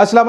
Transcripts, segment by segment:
असलम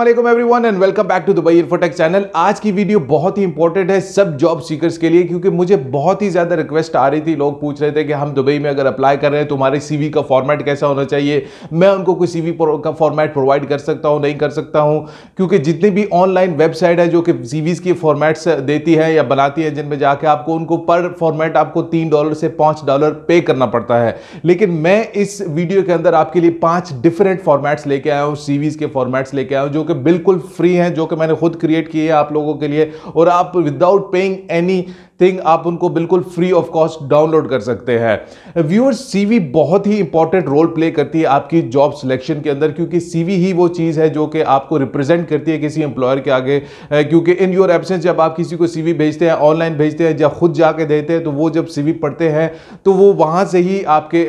वन and welcome back to Dubai इरफोटेक channel आज की वीडियो बहुत ही इंपॉर्टेंट है सब जॉब सीकर्स के लिए क्योंकि मुझे बहुत ही ज़्यादा रिक्वेस्ट आ रही थी लोग पूछ रहे थे कि हम दुबई में अगर अप्लाई कर रहे हैं तो हमारे सी का फॉर्मेट कैसा होना चाहिए मैं उनको कोई वी का फॉर्मेट प्रोवाइड कर सकता हूँ नहीं कर सकता हूँ क्योंकि जितनी भी ऑनलाइन वेबसाइट है जो कि सीवीज़ की फॉर्मेट्स देती है या बनाती है जिनमें जाके आपको उनको पर फॉर्मेट आपको तीन डॉलर से पाँच डॉलर पे करना पड़ता है लेकिन मैं इस वीडियो के अंदर आपके लिए पाँच डिफरेंट फॉर्मेट्स लेके आया हूँ सीवीज़ के फॉर्मेट्स लेके लिया जो कि बिल्कुल फ्री हैं जो कि मैंने खुद क्रिएट किए हैं आप लोगों के लिए और आप विदाउट पेइंग एनी थिंग आप उनको बिल्कुल फ्री ऑफ कॉस्ट डाउनलोड कर सकते हैं व्यूअर्स सीवी बहुत ही इंपॉर्टेंट रोल प्ले करती है आपकी जॉब सिलेक्शन के अंदर क्योंकि सीवी ही वो चीज़ है जो कि आपको रिप्रेजेंट करती है किसी एम्प्लॉयर के आगे क्योंकि इन योर एबसेंस जब आप किसी को सीवी भेजते हैं ऑनलाइन भेजते हैं या खुद जाके देते हैं तो वो जब सीवी पढ़ते हैं तो वो वहां से ही आपके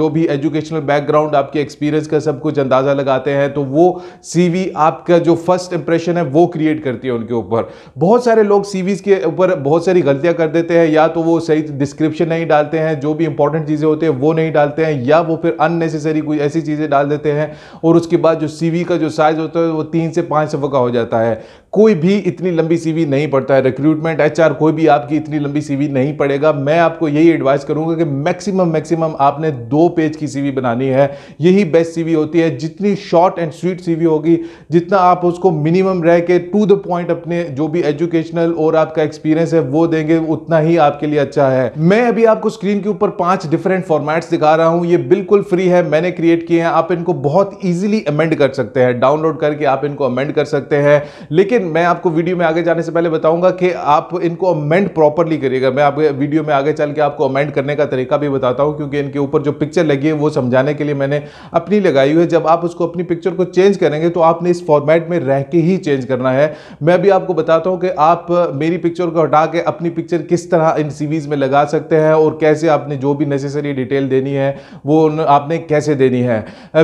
जो भी एजुकेशनल बैकग्राउंड आपके एक्सपीरियंस का सब कुछ अंदाज़ा लगाते हैं तो वो सीवी आपका जो फर्स्ट इंप्रेशन है वो क्रिएट करती है उनके ऊपर बहुत सारे लोग सीवीज के ऊपर बहुत सारी गलतियाँ कर देते हैं या तो वो सही डिस्क्रिप्शन नहीं डालते हैं जो भी इंपॉर्टेंट चीज़ें होती हैं वो नहीं डालते हैं या वो फिर अननेसेसरी कोई ऐसी चीज़ें डाल देते हैं और उसके बाद जो सी का जो साइज़ होता है वो तीन से पाँच सफ़ा का हो जाता है कोई भी इतनी लंबी सी नहीं पड़ता है रिक्रूटमेंट एच कोई भी आपकी इतनी लंबी सी नहीं पड़ेगा मैं आपको यही एडवाइस करूंगा कि मैक्सिमम मैक्सिमम आपने दो पेज की सीवी बनानी है यही बेस्ट सीवी होती है जितनी शॉर्ट एंड स्वीट सीवी होगी जितना आप उसको मिनिमम रह के टू द पॉइंट अपने जो भी एजुकेशनल और आपका एक्सपीरियंस है वो देंगे उतना ही आपके लिए अच्छा है मैं अभी आपको स्क्रीन के ऊपर पांच डिफरेंट फॉर्मेट्स दिखा रहा हूं ये बिल्कुल फ्री है मैंने क्रिएट किए हैं आप इनको बहुत इजीली अमेंड कर सकते हैं डाउनलोड करके आप इनको अमेंड कर सकते हैं लेकिन मैं आपको वीडियो में आगे जाने से पहले बताऊंगा कि आप इनको अमेंड प्रॉपरली करिएगा मैं आप वीडियो में आगे चल के आपको अमेंड करने का तरीका भी बताता हूँ क्योंकि इनके ऊपर जो पिक्चर लगी है वो समझाने के लिए मैंने अपनी लगाई हुई है जब आप उसको अपनी पिक्चर को चेंज करेंगे तो आपने इस फॉर्मेट में रह के ही चेंज करना है मैं भी आपको बताता हूँ कि आप मेरी पिक्चर को हटा के अपनी अपनी पिक्चर किस तरह इन सीवीज में लगा सकते हैं और कैसे आपने जो भी नेसेसरी डिटेल देनी है वो आपने कैसे देनी है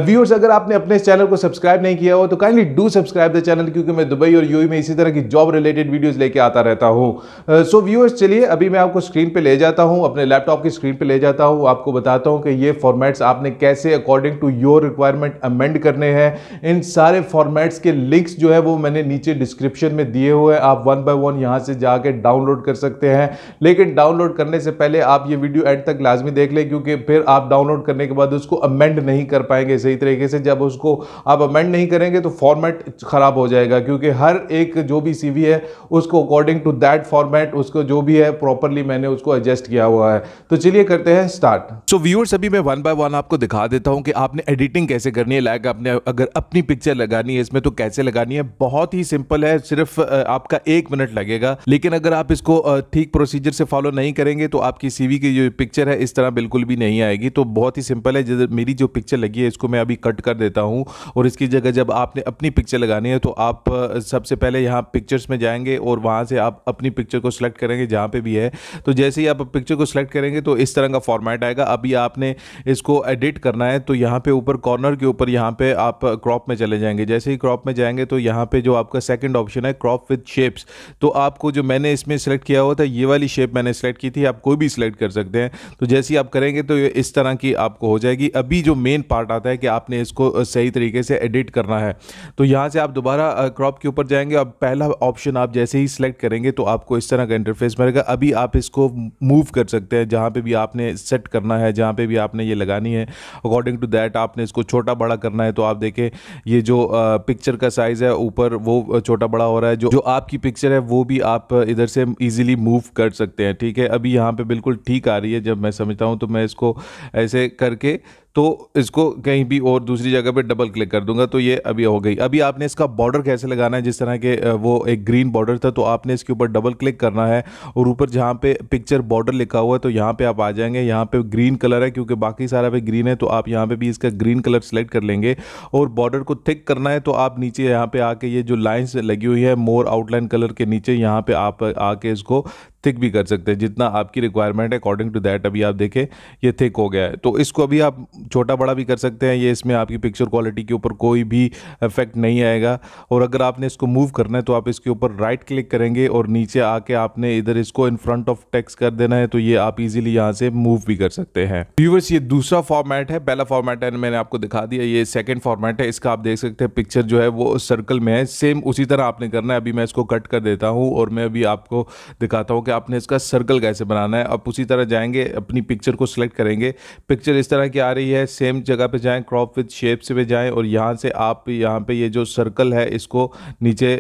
व्यूअर्स अगर आपने अपने चैनल को सब्सक्राइब नहीं किया हो तो kindly do subscribe the channel क्योंकि मैं दुबई और यूई e में इसी तरह की जॉब रिलेटेड वीडियोज लेके आता रहता हूँ सो व्यूअर्स चलिए अभी मैं आपको स्क्रीन पर ले जाता हूँ अपने लैपटॉप की स्क्रीन पर ले जाता हूँ आपको बताता हूँ कि ये फॉर्मेट्स आपने कैसे according to your requirement amend करने हैं इन सारे फॉर्मेट्स के लिंक्स जो है वो मैंने नीचे डिस्क्रिप्शन में दिए हुए हैं आप वन बाय वन यहाँ से जाके डाउनलोड कर सकते सकते हैं लेकिन डाउनलोड करने से पहले आप ये वीडियो एंड तक लाजमी देख लें क्योंकि फिर आप डाउनलोड करने के बाद उसको अमेंड नहीं कर पाएंगे सही तरीके से जब उसको आप अमेंड नहीं करेंगे तो फॉर्मेट ख़राब हो जाएगा क्योंकि हर एक जो भी सी है उसको अकॉर्डिंग टू दैट फॉर्मेट उसको जो भी है प्रॉपरली मैंने उसको एडजस्ट किया हुआ है तो चलिए करते हैं स्टार्ट सो व्यूअर्स अभी मैं वन बाय वन आपको दिखा देता हूँ कि आपने एडिटिंग कैसे करनी है लाइक आपने अगर अपनी पिक्चर लगानी है इसमें तो कैसे लगानी है बहुत ही सिंपल है सिर्फ आपका एक मिनट लगेगा लेकिन अगर आप इसको ठीक प्रोसीजर से फॉलो नहीं करेंगे तो आपकी सीवी की जो पिक्चर है इस तरह बिल्कुल भी नहीं आएगी तो बहुत ही सिंपल है मेरी जो पिक्चर लगी है इसको मैं अभी कट कर देता हूँ और इसकी जगह जब आपने अपनी पिक्चर लगानी है तो आप सबसे पहले यहाँ पिक्चर्स में जाएंगे और वहाँ से आप अपनी पिक्चर को सिलेक्ट करेंगे जहाँ पर भी है तो जैसे ही आप पिक्चर को सिलेक्ट करेंगे तो इस तरह का फॉर्मेट आएगा अभी आपने इसको एडिट करना है तो यहाँ पर ऊपर कॉर्नर के ऊपर यहाँ पर आप क्रॉप में चले जाएंगे जैसे ही क्रॉप में जाएंगे तो यहाँ पर जो आपका सेकेंड ऑप्शन है क्रॉप विथ शेप्स तो आपको जो मैंने इसमें सेलेक्ट किया किया हुआ था ये वाली शेप मैंने सेलेक्ट की थी आप कोई भी सिलेक्ट कर सकते हैं तो जैसे ही आप करेंगे तो इस तरह की आपको हो जाएगी अभी जो मेन पार्ट आता है कि आपने इसको सही तरीके से एडिट करना है तो यहाँ से आप दोबारा क्रॉप के ऊपर जाएंगे अब पहला ऑप्शन आप जैसे ही सिलेक्ट करेंगे तो आपको इस तरह का इंटरफेस मिलेगा अभी आप इसको मूव कर सकते हैं जहाँ पे भी आपने सेट करना है जहाँ पे भी आपने ये लगानी है अकॉर्डिंग टू दैट आपने इसको छोटा बड़ा करना है तो आप देखें ये जो पिक्चर का साइज़ है ऊपर वो छोटा बड़ा हो रहा है जो जो आपकी पिक्चर है वो भी आप इधर से ईजिली इजीली मूव कर सकते हैं ठीक है अभी यहाँ पे बिल्कुल ठीक आ रही है जब मैं समझता हूँ तो मैं इसको ऐसे करके तो इसको कहीं भी और दूसरी जगह पे डबल क्लिक कर दूंगा तो ये अभी हो गई अभी आपने इसका बॉर्डर कैसे लगाना है जिस तरह के वो एक ग्रीन बॉर्डर था तो आपने इसके ऊपर डबल क्लिक करना है और ऊपर जहाँ पे पिक्चर बॉर्डर लिखा हुआ है तो यहाँ पे आप आ जाएंगे यहाँ पे ग्रीन कलर है क्योंकि बाकी सारा पे ग्रीन है तो आप यहाँ पर भी इसका ग्रीन कलर सेलेक्ट कर लेंगे और बॉर्डर को थिक करना है तो आप नीचे यहाँ पर आके ये जो लाइन्स लगी हुई है मोर आउटलाइन कलर के नीचे यहाँ पर आप आके इसको थिक भी कर सकते हैं जितना आपकी रिक्वायरमेंट है अकॉर्डिंग टू दैट अभी आप देखें ये थिक हो गया है तो इसको अभी आप छोटा बड़ा भी कर सकते हैं ये इसमें आपकी पिक्चर क्वालिटी के ऊपर कोई भी इफेक्ट नहीं आएगा और अगर आपने इसको मूव करना है तो आप इसके ऊपर राइट क्लिक करेंगे और नीचे आके आपने इधर इसको इन फ्रंट ऑफ टेक्स कर देना है तो ये आप इजीली यहाँ से मूव भी कर सकते हैं व्यूवर्स ये दूसरा फॉर्मेट है पहला फॉर्मेट है मैंने आपको दिखा दिया ये सेकेंड फॉर्मेट है इसका आप देख सकते हैं पिक्चर जो है वो सर्कल में है सेम उसी तरह आपने करना है अभी मैं इसको कट कर देता हूँ और मैं अभी आपको दिखाता हूँ कि आपने इसका सर्कल कैसे बनाना है आप उसी तरह जाएंगे अपनी पिक्चर को सिलेक्ट करेंगे पिक्चर इस तरह की आ रही है सेम जगह पे जाएं क्रॉप विथ शेप से पे जाएं और यहाँ से आप यहाँ पे ये यह जो सर्कल है इसको नीचे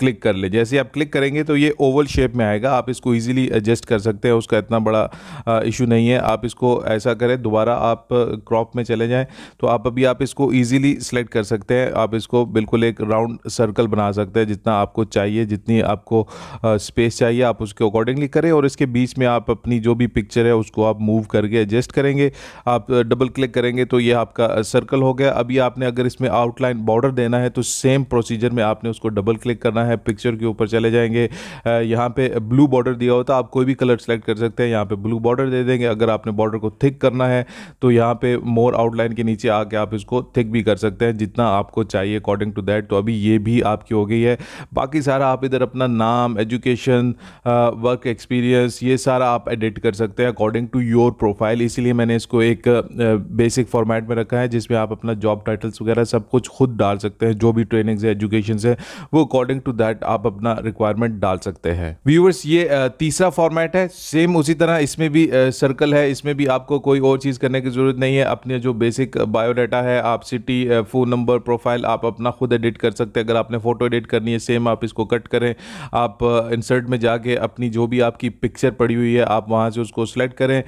क्लिक कर ले जैसे आप क्लिक करेंगे तो ये ओवल शेप में आएगा आप इसको इजीली एडजस्ट कर सकते हैं उसका इतना बड़ा इशू नहीं है आप इसको ऐसा करें दोबारा आप क्रॉप में चले जाएं तो आप अभी आप इसको इजीली सेलेक्ट कर सकते हैं आप इसको बिल्कुल एक राउंड सर्कल बना सकते हैं जितना आपको चाहिए जितनी आपको स्पेस चाहिए आप उसके अकॉर्डिंगली करें और इसके बीच में आप अपनी जो भी पिक्चर है उसको आप मूव करके एडजस्ट करेंगे आप डबल क्लिक करेंगे तो ये आपका सर्कल हो गया अभी आपने अगर इसमें आउटलाइन बॉर्डर देना है तो सेम प्रोसीजर में आपने उसको डबल क्लिक करना है पिक्चर के ऊपर चले जाएंगे यहाँ पे ब्लू बॉर्डर दिया होता है आप कोई भी कलर सेलेक्ट कर सकते हैं यहाँ पे ब्लू बॉर्डर दे देंगे अगर आपने बॉर्डर को थिक करना है तो यहाँ पे मोर आउटलाइन के नीचे आके आप इसको थिक भी कर सकते हैं जितना आपको चाहिए अकॉर्डिंग टू दैट तो अभी ये भी आपकी हो गई है बाकी सारा आप इधर अपना नाम एजुकेशन वर्क एक्सपीरियंस ये सारा आप एडिट कर सकते हैं अकॉर्डिंग टू योर प्रोफाइल इसीलिए मैंने इसको एक बेसिक फॉर्मेट में रखा है जिसमें आप अपना जॉब टाइटल्स वगैरह सब कुछ खुद डाल सकते हैं जो भी ट्रेनिंग्स है एजुकेशन है वो अकॉर्डिंग टू दैट आप अपना रिक्वायरमेंट डाल सकते हैं व्यूअर्स ये तीसरा फॉर्मेट है सेम उसी तरह इसमें भी सर्कल है इसमें भी आपको कोई और चीज़ करने की ज़रूरत नहीं है अपने जो बेसिक बायोडाटा है आप सिटी फ़ोन नंबर प्रोफाइल आप अपना खुद एडिट कर सकते हैं अगर आपने फ़ोटो एडिट करनी है सेम आप इसको कट करें आप इंसर्ट में जाके अपनी जो भी आपकी पिक्चर पड़ी हुई है आप वहां से उसको सेलेक्ट करें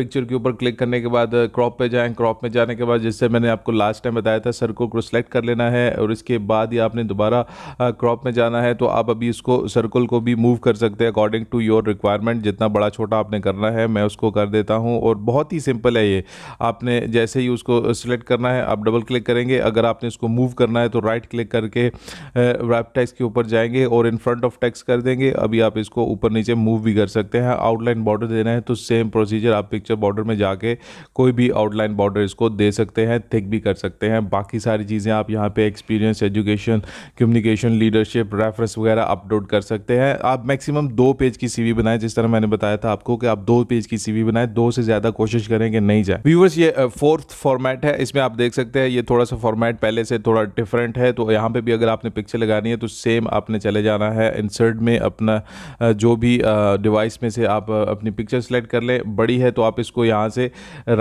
पिक्चर के ऊपर क्लिक करने के बाद क्रॉप पे जाएं क्रॉप में जाने के बाद जिससे मैंने आपको लास्ट टाइम बताया था सर्कल को सिलेक्ट कर लेना है और इसके बाद ही आपने दोबारा क्रॉप में में जाना है तो आप अभी इसको सर्कल को भी मूव कर सकते हैं अकॉर्डिंग टू योर रिक्वायरमेंट जितना बड़ा छोटा आपने करना है मैं उसको कर देता हूँ और बहुत ही सिंपल है ये आपने जैसे ही उसको सिलेक्ट करना है आप डबल क्लिक करेंगे अगर आपने इसको मूव करना है तो राइट क्लिक करके रैप टैक्स के ऊपर जाएंगे और इन फ्रंट ऑफ टैक्स कर देंगे अभी आप इसको ऊपर नीचे मूव भी कर सकते हैं आउटलाइन बॉर्डर देना है तो सेम प्रोसीजर आप पिक्चर बॉर्डर में जाके कोई भी आउटलाइन बॉर्डर इसको दे सकते हैं थिक भी कर सकते हैं बाकी सारी चीज़ें आप यहाँ पे experience education communication leadership membership reference वगैरह अपलोड कर सकते हैं आप मैक्सिमम दो पेज की सीवी बनाए जिस तरह मैंने बताया था आपको कि आप दो पेज की सीवी बनाए दो से ज़्यादा कोशिश करें कि नहीं जाए व्यूवर्स ये फोर्थ फॉर्मेट है इसमें आप देख सकते हैं ये थोड़ा सा फॉर्मेट पहले से थोड़ा डिफरेंट है तो यहाँ पे भी अगर आपने पिक्चर लगानी है तो सेम आपने चले जाना है इंसर्ट में अपना जो भी डिवाइस में से आप अपनी पिक्चर सेलेक्ट कर लें बड़ी है तो आप इसको यहाँ से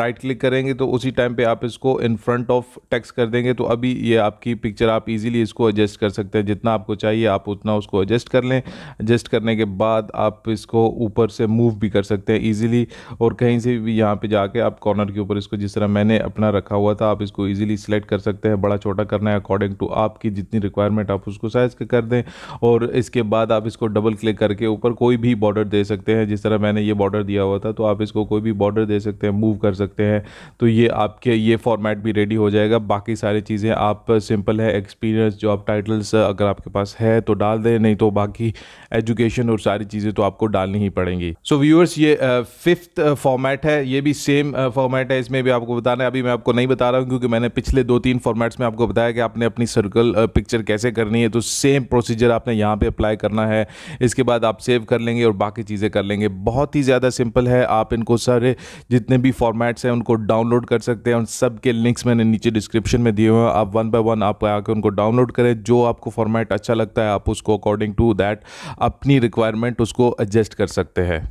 राइट क्लिक करेंगे तो उसी टाइम पे आप इसको इन फ्रंट ऑफ टेक्स्ट कर देंगे तो अभी ये आपकी पिक्चर आप इजीली इसको एडजस्ट कर सकते हैं जितना आपको चाहिए चाहिए आप उतना उसको एडजस्ट कर लें एडजस्ट करने के बाद आप इसको ऊपर से मूव भी कर सकते हैं ईजिली और कहीं से भी यहाँ पर जाके आप कॉर्नर के ऊपर इसको जिस तरह मैंने अपना रखा हुआ था आप इसको ईजिली सिलेक्ट कर सकते हैं बड़ा छोटा करना है अकॉर्डिंग टू आपकी जितनी रिक्वायरमेंट आप उसको साइज़ कर दें और इसके बाद आप इसको डबल क्लिक करके ऊपर कोई भी बॉर्डर दे सकते हैं जिस तरह मैंने ये बॉर्डर दिया हुआ था तो आप इसको कोई भी बॉर्डर दे सकते हैं मूव कर सकते हैं तो ये आपके ये फॉर्मेट भी रेडी हो जाएगा बाकी सारी चीज़ें आप सिंपल है एक्सपीरियंस जो आप टाइटल्स अगर आपके पास है तो डाल दें नहीं तो बाकी एजुकेशन और सारी चीज़ें तो आपको डालनी ही पड़ेंगी सो so, व्यूअर्स ये फिफ्थ फॉर्मेट है ये भी सेम फॉर्मेट है इसमें भी आपको बताना है अभी मैं आपको नहीं बता रहा हूँ क्योंकि मैंने पिछले दो तीन फॉर्मेट्स में आपको बताया कि आपने अपनी सर्कल पिक्चर कैसे करनी है तो सेम प्रोसीजर आपने यहाँ पर अप्लाई करना है इसके बाद आप सेव कर लेंगे और बाकी चीज़ें कर लेंगे बहुत ही ज़्यादा सिंपल है आप इनको सारे जितने भी फॉर्मेट्स हैं उनको डाउनलोड कर सकते हैं उन सब के लिंक्स मैंने नीचे डिस्क्रिप्शन में दिए हुए हैं आप वन बाय वन आप आकर उनको डाउनलोड करें जो आपको फॉर्मेट अच्छा लगता लगता है आप उसको अकॉर्डिंग टू दैट अपनी रिक्वायरमेंट उसको एडजस्ट कर सकते हैं